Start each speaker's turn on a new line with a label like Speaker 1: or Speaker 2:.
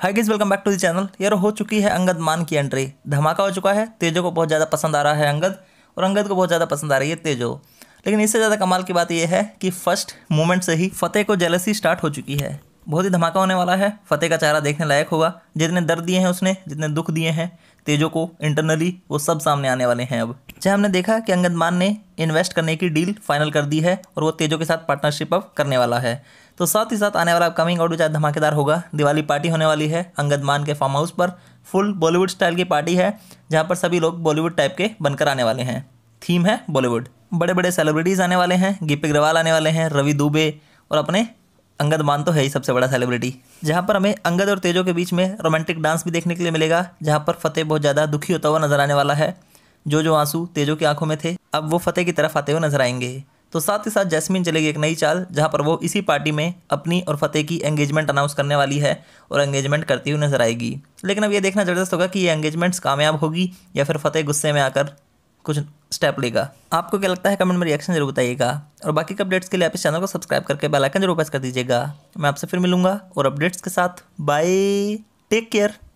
Speaker 1: hi guys welcome back to the channel यार हो चुकी है अंगद मान की एंट्री धमाका हो चुका है तेजो को बहुत ज़्यादा पसंद आ रहा है अंगद और अंगद को बहुत ज़्यादा पसंद आ रही है तेजो लेकिन इससे ज़्यादा कमाल की बात यह है कि फर्स्ट मोमेंट से ही फतेह को जेलसी स्टार्ट हो चुकी है बहुत ही धमाका होने वाला है फतेह का चेहरा देखने लायक होगा जितने दर्द दिए हैं उसने जितने दुख दिए हैं तेजो को इंटरनली वो सब सामने आने वाले हैं अब चाहे हमने देखा कि अंगद मान ने इन्वेस्ट करने की डील फाइनल कर दी है और वो तेजो के साथ पार्टनरशिप अब करने वाला है तो साथ ही साथ आने वाला अपकमिंग आउट चाहे धमाकेदार होगा दिवाली पार्टी होने वाली है अंगद मान के फार्म हाउस पर फुल बॉलीवुड स्टाइल की पार्टी है जहाँ पर सभी लोग बॉलीवुड टाइप के बनकर आने वाले हैं थीम है बॉलीवुड बड़े बड़े सेलिब्रिटीज़ आने वाले हैं गिप अग्रवाल आने वाले हैं रवि दुबे और अपने अंगद मान तो है ही सबसे बड़ा सेलिब्रिटी जहाँ पर हमें अंगद और तेजो के बीच में रोमांटिक डांस भी देखने के लिए मिलेगा जहाँ पर फतेह बहुत ज़्यादा दुखी होता हुआ नजर आने वाला है जो जो आंसू तेजो की आंखों में थे अब वो फतेह की तरफ आते हुए नजर आएंगे तो साथ ही साथ जैस्मिन चलेगी एक नई चाल जहाँ पर वो इसी पार्टी में अपनी और फतेह की एंगेजमेंट अनाउंस करने वाली है और एंगेजमेंट करती हुई नजर आएगी लेकिन अब ये देखना जबरदस्त होगा कि ये एंगेजमेंट्स कामयाब होगी या फिर फतेह गुस्से में आकर कुछ स्टेप लेगा आपको क्या लगता है कमेंट में रिएक्शन जरूर बताइएगा और बाकी के अपडेट्स के लिए आप इस चैनल को सब्सक्राइब करके बेल आइकन जरूर प्रेस कर दीजिएगा मैं आपसे फिर मिलूंगा और अपडेट्स के साथ बाय टेक केयर